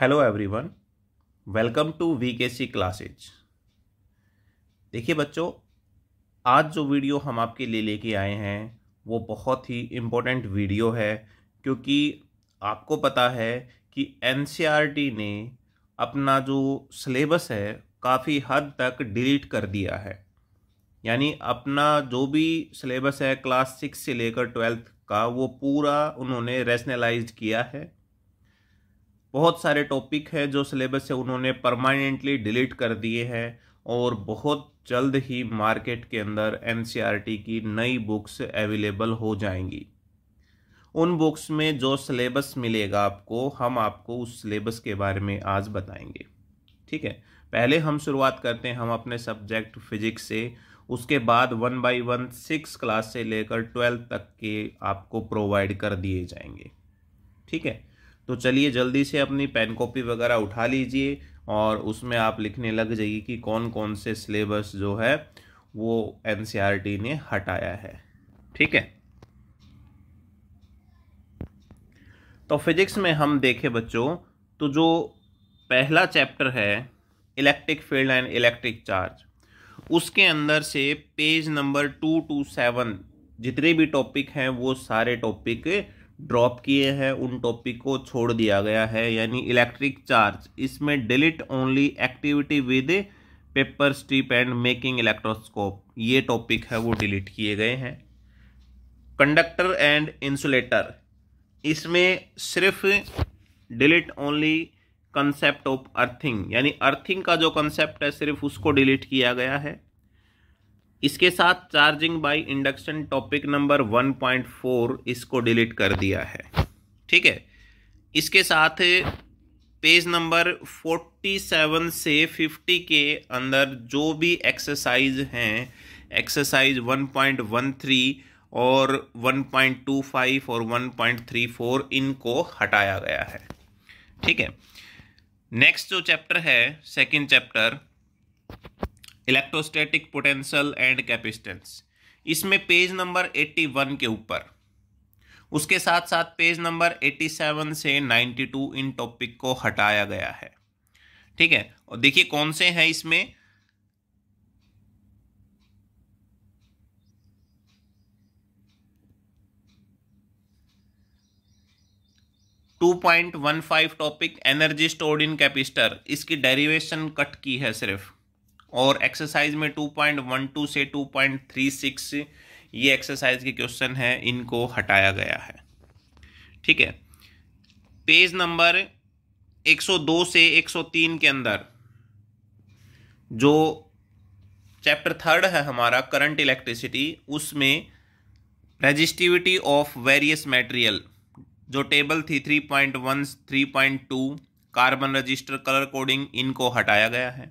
hello everyone welcome to VKC classes देखिए बच्चों आज जो वीडियो हम आपके लिए लेके आए हैं वो बहुत ही इम्पोर्टेंट वीडियो है क्योंकि आपको पता है कि एन e ने अपना जो सिलेबस है काफ़ी हद तक डिलीट कर दिया है यानी अपना जो भी सिलेबस है क्लास सिक्स से लेकर ट्वेल्थ का वो पूरा उन्होंने रेशनलाइज किया है बहुत सारे टॉपिक है जो सिलेबस से उन्होंने परमानेंटली डिलीट कर दिए हैं और बहुत जल्द ही मार्केट के अंदर एन e की नई बुक्स अवेलेबल हो जाएंगी उन बुक्स में जो सिलेबस मिलेगा आपको हम आपको उस सिलेबस के बारे में आज बताएंगे ठीक है पहले हम शुरुआत करते हैं हम अपने सब्जेक्ट फिजिक्स से उसके बाद one by one six class से लेकर ट्वेल्थ तक के आपको प्रोवाइड कर दिए जाएंगे ठीक है तो चलिए जल्दी से अपनी पेन कॉपी वगैरह उठा लीजिए और उसमें आप लिखने लग जाइए कि कौन कौन से सिलेबस जो है वो एन e ने हटाया है ठीक है तो फिजिक्स में हम देखें बच्चों तो जो पहला चैप्टर है electric field and electric charge उसके अंदर से page number two two seven जितने भी टॉपिक हैं वो सारे टॉपिक ड्रॉप किए हैं उन टॉपिक को छोड़ दिया गया है यानी इलेक्ट्रिक चार्ज इसमें delete only activity with paper strip and making electroscope ये टॉपिक है वो डिलीट किए गए हैं कंडक्टर एंड इंसुलेटर इसमें सिर्फ delete only concept of earthing यानी अर्थिंग का जो कंसेप्ट है सिर्फ उसको डिलीट किया गया है इसके साथ charging by induction topic number 1.4 इसको डिलीट कर दिया है ठीक है इसके साथ पेज नंबर 47 से 50 के अंदर जो भी एक्सरसाइज हैं एक्सरसाइज 1.13 और 1.25 और 1.34 इनको हटाया गया है ठीक है नेक्स्ट जो चैप्टर है second chapter electrostatic potential and capacitance इसमें पेज नंबर 81 के ऊपर उसके साथ साथ पेज नंबर 87 से 92 इन टॉपिक को हटाया गया है ठीक है और देखिए कौन से हैं इसमें two point one five topic energy stored in capacitor इसकी डेरिवेशन कट की है सिर्फ और एक्सरसाइज में 2.12 से 2.36 ये एक्सरसाइज के क्वेश्चन है इनको हटाया गया है ठीक है पेज नंबर 102 से 103 के अंदर जो चैप्टर थर्ड है हमारा करंट इलेक्ट्रिसिटी उसमें रेजिस्टिविटी ऑफ वेरियस मटेरियल जो टेबल थी 3.1 3.2 कार्बन रजिस्टर कलर कोडिंग इनको हटाया गया है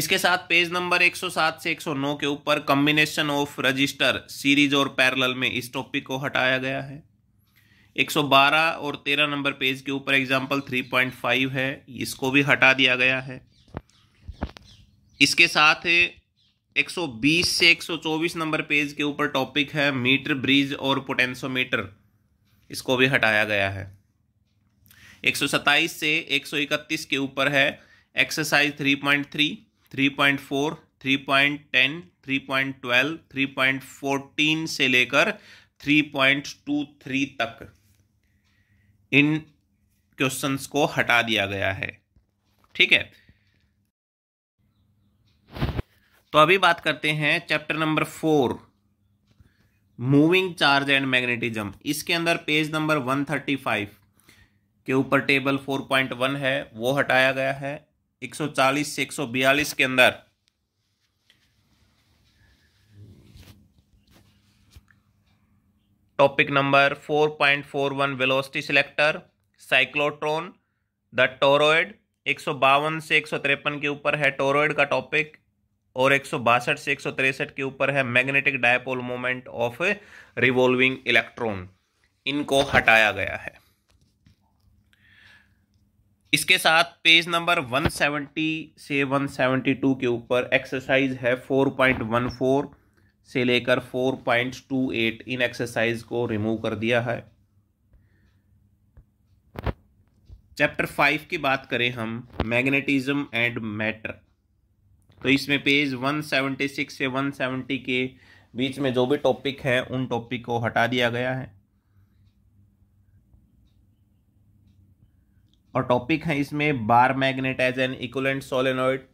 इसके साथ पेज नंबर 107 से 109 के ऊपर कम्बिनेशन ऑफ रजिस्टर सीरीज और पैरेलल में इस टॉपिक को हटाया गया है 112 और 13 नंबर पेज के ऊपर एग्जाम्पल 3.5 है इसको भी हटा दिया गया है इसके साथ 120 से 124 नंबर पेज के ऊपर टॉपिक है मीटर ब्रिज और पोटेंसोमीटर इसको भी हटाया गया है 127 से 131 के ऊपर है exercise 3.3 three point four three point ten three point twelve three point fourteen से लेकर थ्री पॉइंट टू थ्री तक इन क्वेश्चन को हटा दिया गया है ठीक है तो अभी बात करते हैं chapter number four moving charge and magnetism इसके अंदर page number one thirty five के ऊपर टेबल फोर पॉइंट वन है वो हटाया गया है 140 से 142 के अंदर topic number 4.41 velocity selector cyclotron the toroid एक से एक के ऊपर है टोरोइड का टॉपिक और एक से एक के ऊपर है magnetic dipole moment of revolving electron इनको हटाया गया है इसके साथ पेज नंबर 170 से 172 के ऊपर एक्सरसाइज है 4.14 से लेकर 4.28 इन एक्सरसाइज को रिमूव कर दिया है चैप्टर फाइव की बात करें हम मैग्नेटिज्म एंड मैटर तो इसमें पेज 176 से 170 के बीच में जो भी टॉपिक है उन टॉपिक को हटा दिया गया है और टॉपिक है इसमें bar magnet as an equivalent solenoid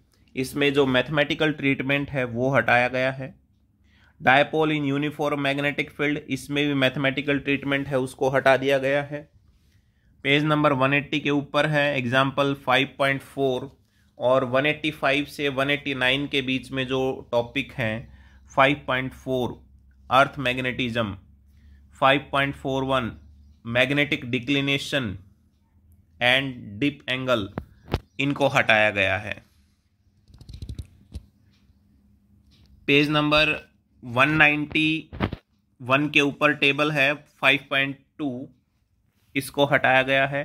इसमें जो मैथमेटिकल ट्रीटमेंट है वो हटाया गया है dipole in uniform magnetic field इसमें भी मैथमेटिकल ट्रीटमेंट है उसको हटा दिया गया है पेज नंबर 180 के ऊपर है एग्जाम्पल 5.4 और 185 से 189 के बीच में जो टॉपिक हैं 5.4 earth magnetism 5.41 magnetic declination and dip angle इनको हटाया गया है पेज नंबर 191 के ऊपर टेबल है 5.2 इसको हटाया गया है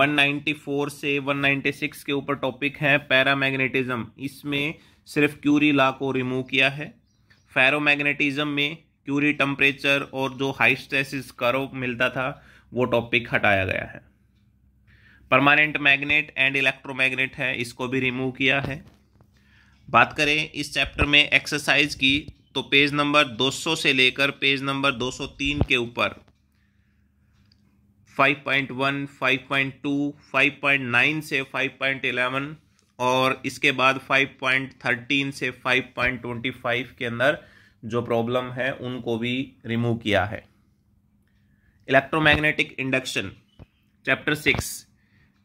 194 से 196 के ऊपर टॉपिक है पैरामैग्नेटिज्म इसमें सिर्फ क्यूरी ला को रिमूव किया है फेरोमैग्नेटिज्म में क्यूरी टेम्परेचर और जो हाई स्ट्रेसिस करो मिलता था वो टॉपिक हटाया गया है परमानेंट मैग्नेट एंड इलेक्ट्रोमैग्नेट है इसको भी रिमूव किया है बात करें इस चैप्टर में एक्सरसाइज की तो पेज नंबर 200 से लेकर पेज नंबर 203 के ऊपर 5.1, 5.2, 5.9 से 5.11 और इसके बाद 5.13 से 5.25 के अंदर जो प्रॉब्लम है उनको भी रिमूव किया है electromagnetic induction chapter six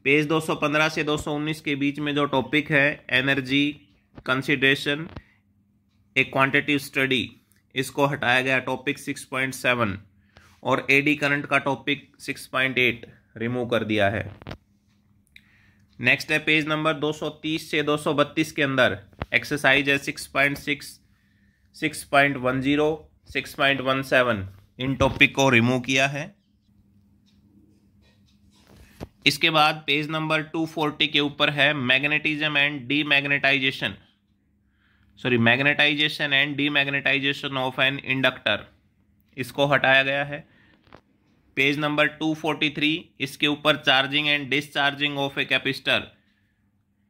page 215 से 219 के बीच में जो टॉपिक है energy consideration a quantitative study इसको हटाया गया टॉपिक 6.7 और एडी करंट का टॉपिक 6.8 रिमूव कर दिया है नेक्स्ट है पेज नंबर 230 से 232 के अंदर एक्सरसाइज है 6.6 6.10 6.17 इन टॉपिक को रिमूव किया है इसके बाद पेज नंबर 240 के ऊपर है magnetism and demagnetization sorry magnetization and demagnetization of an inductor इसको हटाया गया है पेज नंबर 243 इसके ऊपर charging and discharging of a capacitor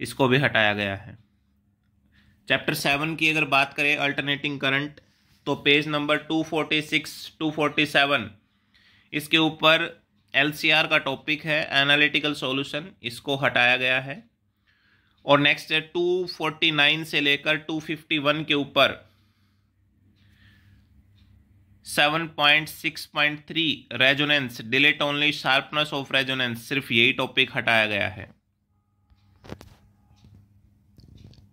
इसको भी हटाया गया है चैप्टर सेवन की अगर बात करें अल्टरनेटिंग करंट तो पेज नंबर 246 247 इसके ऊपर एलसीआर का टॉपिक है एनालिटिकल सॉल्यूशन इसको हटाया गया है और नेक्स्ट है 249 से लेकर 251 के ऊपर 7.6.3 resonance delete only sharpness of resonance सिर्फ यही टॉपिक हटाया गया है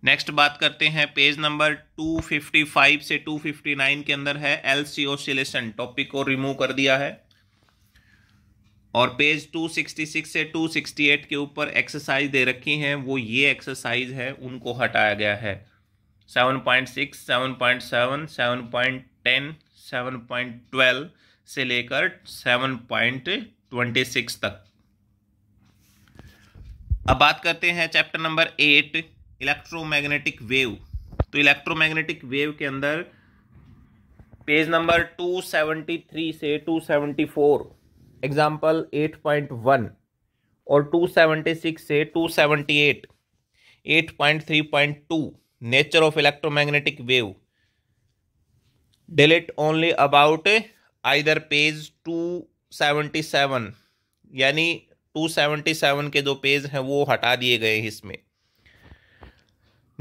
नेक्स्ट बात करते हैं पेज नंबर 255 से 259 के अंदर है एल सी टॉपिक को रिमूव कर दिया है और पेज 266 से 268 के ऊपर एक्सरसाइज दे रखी हैं वो ये एक्सरसाइज है उनको हटाया गया है 7.6, 7.7, 7.10, 7.12 से लेकर 7.26 तक अब बात करते हैं chapter number eight electromagnetic wave तो इलेक्ट्रोमैग्नेटिक वेव के अंदर पेज नंबर 273 से 274 एग्जाम्पल 8.1 और 276 से 278 8.3.2 nature of electromagnetic wave delete only about either page 277 यानी 277 के जो पेज हैं वो हटा दिए गए हैं इसमें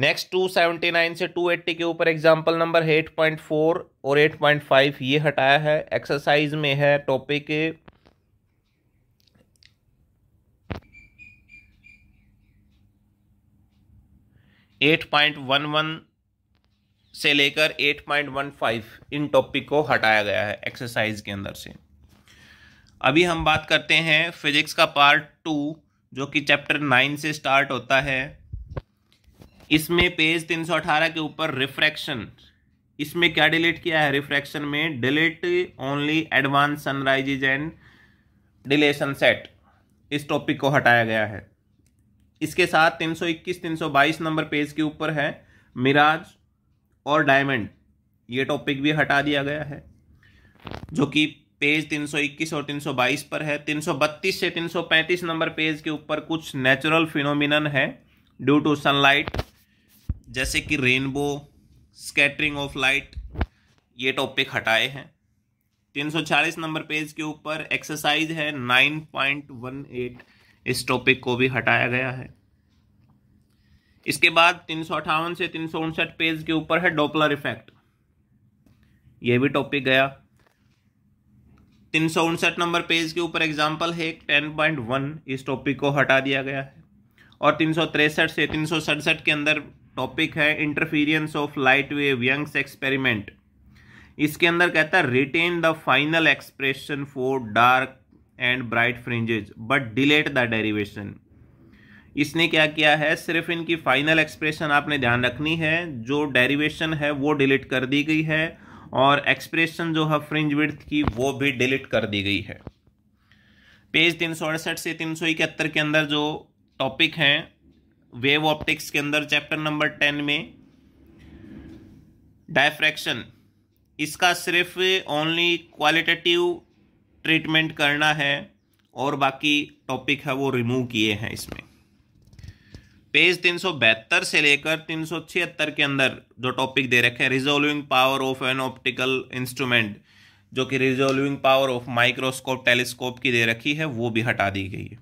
नेक्स्ट 279 से 280 के ऊपर एग्जाम्पल नंबर है 8.4 और 8.5 ये हटाया है एक्सरसाइज में है टॉपिक 8.11 से लेकर 8.15 इन टॉपिक को हटाया गया है एक्सरसाइज के अंदर से अभी हम बात करते हैं फिजिक्स का पार्ट टू जो कि चैप्टर नाइन से स्टार्ट होता है इसमें पेज 318 के ऊपर रिफ्रैक्शन इसमें क्या डिलीट किया है रिफ्रैक्शन में delete only advance sunrises and dilation set इस टॉपिक को हटाया गया है इसके साथ 321 322 नंबर पेज के ऊपर है मिराज और डायमंड ये टॉपिक भी हटा दिया गया है जो कि पेज 321 और 322 पर है 332 से 335 नंबर पेज के ऊपर कुछ नेचुरल फिनोमिन है ड्यू टू सनलाइट जैसे कि रेनबो स्कैटरिंग ऑफ लाइट ये टॉपिक हटाए हैं 340 नंबर पेज के ऊपर एक्सरसाइज है 9.18 इस टॉपिक को भी हटाया गया है इसके बाद तीन से तीन पेज के ऊपर है डोपलर इफेक्ट यह भी टॉपिक गया तीन नंबर पेज के ऊपर एग्जाम्पल है टेन पॉइंट वन इस टॉपिक को हटा दिया गया है और तीन से तीन के अंदर टॉपिक है interference of light wave Young's experiment इसके अंदर कहता है retain the final expression for dark and bright fringes but delete the derivation इसने क्या किया है सिर्फ इनकी फाइनल एक्सप्रेशन आपने ध्यान रखनी है जो डेरिवेशन है वो डिलीट कर दी गई है और एक्सप्रेशन जो है फ्रिंज विड्थ की वो भी डिलीट कर दी गई है पेज तीन सौ अड़सठ से तीन सौ इकहत्तर के अंदर जो टॉपिक हैं वेव ऑप्टिक्स के अंदर चैप्टर नंबर टेन में डायफ्रैक्शन इसका सिर्फ ओनली क्वालिटेटिव ट्रीटमेंट करना है और बाकी टॉपिक है वो रिमूव किए हैं इसमें पेज तीन से लेकर तीन के अंदर जो टॉपिक दे रखे हैं resolving power of an optical instrument जो कि resolving power of microscope telescope की दे रखी है वो भी हटा दी गई है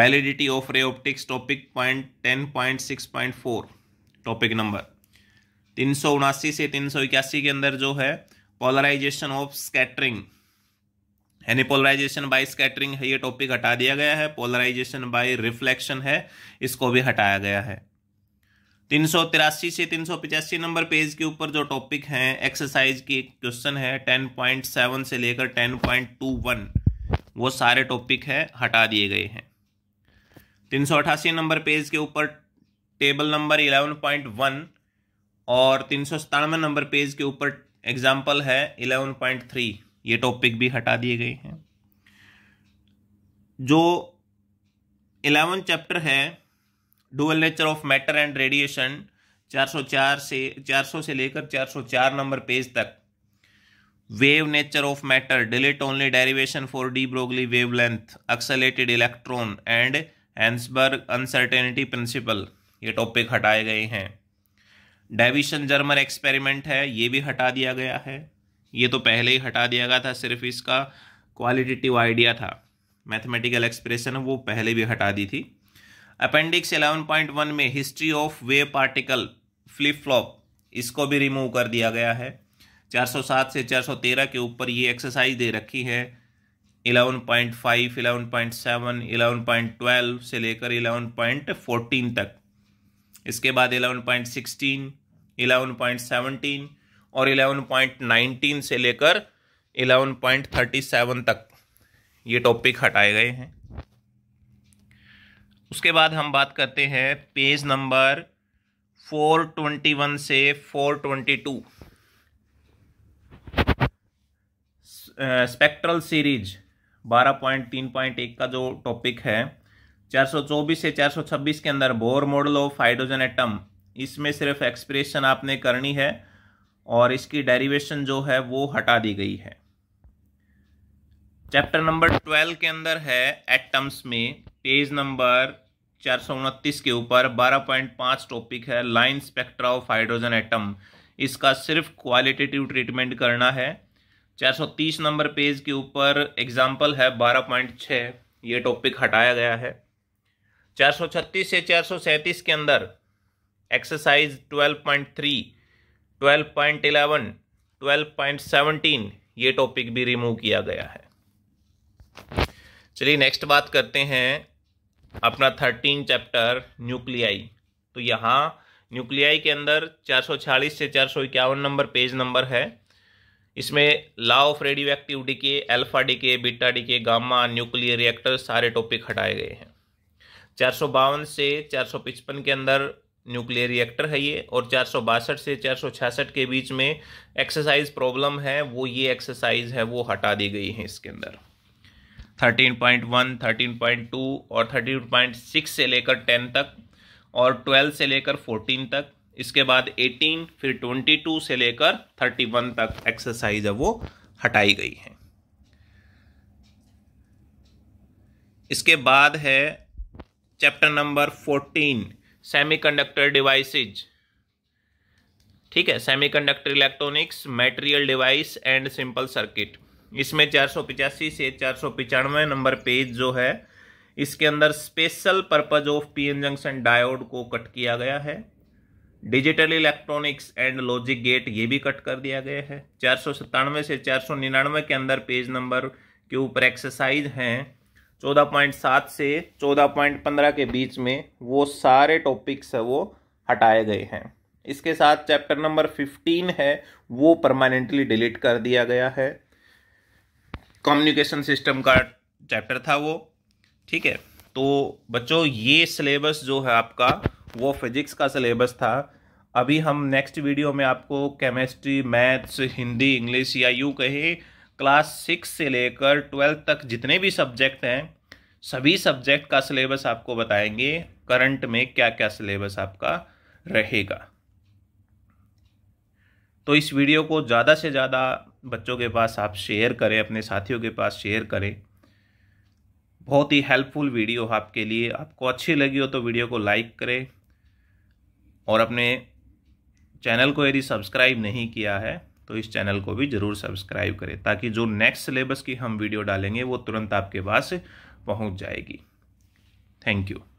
validity of ray optics topic point ten point six point four topic number तीन से तीन सौ इक्यासी के अंदर जो है पोलराइजेशन ऑफ स्कैटरिंग यानी पोलराइजेशन बाय स्कैटरिंग है ये टॉपिक हटा दिया गया है पोलराइजेशन बाय रिफ्लेक्शन है इसको भी हटाया गया है तीन सौ तिरासी से तीन सौ पिचासी नंबर पेज के ऊपर जो टॉपिक हैं एक्सरसाइज की क्वेश्चन है टेन पॉइंट सेवन से लेकर टेन पॉइंट टू वन वो सारे टॉपिक है हटा दिए गए हैं तीन सौ अठासी नंबर पेज के ऊपर table number eleven point one और तीन सौ सतानवे नंबर पेज के ऊपर एग्जाम्पल है इलेवन पॉइंट थ्री ये टॉपिक भी हटा दिए गए हैं जो इलेवन चैप्टर है dual nature of matter and radiation 404 से 400 से लेकर 404 नंबर पेज तक wave nature of matter delete only derivation for de Broglie wavelength accelerated electron and Heisenberg uncertainty principle ये टॉपिक हटाए गए हैं डेविशन जर्मर एक्सपेरिमेंट है ये भी हटा दिया गया है ये तो पहले ही हटा दिया गया था सिर्फ इसका क्वालिटेटिव आइडिया था मैथमेटिकल एक्सप्रेशन वो पहले भी हटा दी थी अपेंडिक्स 11.1 में history of wave particle flip flop इसको भी रिमूव कर दिया गया है 407 से 413 के ऊपर ये एक्सरसाइज दे रखी है 11.5, 11.7, 11.12 से लेकर 11.14 तक इसके बाद 11.16, 11.17 और 11.19 से लेकर 11.37 तक ये टॉपिक हटाए गए हैं उसके बाद हम बात करते हैं पेज नंबर 421 से 422 स्पेक्ट्रल सीरीज 12.3.1 का जो टॉपिक है 424 से 426 के अंदर Bohr model of hydrogen atom इसमें सिर्फ एक्सप्रेशन आपने करनी है और इसकी डेरिवेशन जो है वो हटा दी गई है चैप्टर नंबर ट्वेल्व के अंदर है एटम्स में पेज नंबर चार सौ उनतीस के ऊपर बारह पॉइंट टॉपिक है line spectra of hydrogen atom इसका सिर्फ क्वालिटेटिव ट्रीटमेंट करना है 430 नंबर पेज के ऊपर एग्जाम्पल है 12.6 ये टॉपिक हटाया गया है 436 से 437 के अंदर exercise 12.3 twelve point eleven twelve point seventeen ये टॉपिक भी रिमूव किया गया है चलिए नेक्स्ट बात करते हैं अपना थर्टीन चैप्टर न्यूक्लियाई तो यहाँ न्यूक्लियाई के अंदर 446 से चार नंबर पेज नंबर है इसमें law of radioactive decay D decay beta decay gamma nuclear reactor सारे टॉपिक हटाए गए हैं चार से चार के अंदर न्यूक्लियर रिएक्टर है ये और चार से चार के बीच में एक्सरसाइज प्रॉब्लम है वो ये एक्सरसाइज है वो हटा दी गई है इसके अंदर 13.1, 13.2 और 13.6 से लेकर 10 तक और 12 से लेकर 14 तक इसके बाद 18 फिर 22 से लेकर 31 तक एक्सरसाइज है वो हटाई गई है इसके बाद है चैप्टर नंबर सेमीकंडक्टर डिवाइसेज ठीक है semiconductor electronics material device and simple circuit इसमें चार सौ पिचासी से चार सौ पिचानवे नंबर पेज जो है इसके अंदर special purpose of P N junction diode को कट किया गया है digital electronics and logic gate ये भी कट कर दिया गया है चार सौ सत्तानवे से चार सौ निन्यानवे के अंदर पेज नंबर के ऊपर एक्सरसाइज हैं चौदह पॉइंट सात से चौदह पॉइंट पंद्रह के बीच में वो सारे टॉपिक्स है वो हटाए गए हैं इसके साथ चैप्टर नंबर फिफ्टीन है वो परमानेंटली डिलीट कर दिया गया है कम्युनिकेशन सिस्टम का चैप्टर था वो ठीक है तो बच्चों ये सिलेबस जो है आपका वो फिजिक्स का सिलेबस था अभी हम नेक्स्ट वीडियो में आपको केमिस्ट्री मैथ्स हिंदी इंग्लिश या यू कहें क्लास सिक्स से लेकर ट्वेल्थ तक जितने भी सब्जेक्ट हैं सभी सब्जेक्ट का सिलेबस आपको बताएंगे करंट में क्या क्या सिलेबस आपका रहेगा तो इस वीडियो को ज़्यादा से ज़्यादा बच्चों के पास आप शेयर करें अपने साथियों के पास शेयर करें बहुत ही हेल्पफुल वीडियो आपके लिए आपको अच्छी लगी हो तो वीडियो को लाइक करें और अपने चैनल को यदि सब्सक्राइब नहीं किया है तो इस चैनल को भी ज़रूर सब्सक्राइब करें ताकि जो नेक्स्ट सिलेबस की हम वीडियो डालेंगे वो तुरंत आपके पास पहुँच जाएगी थैंक यू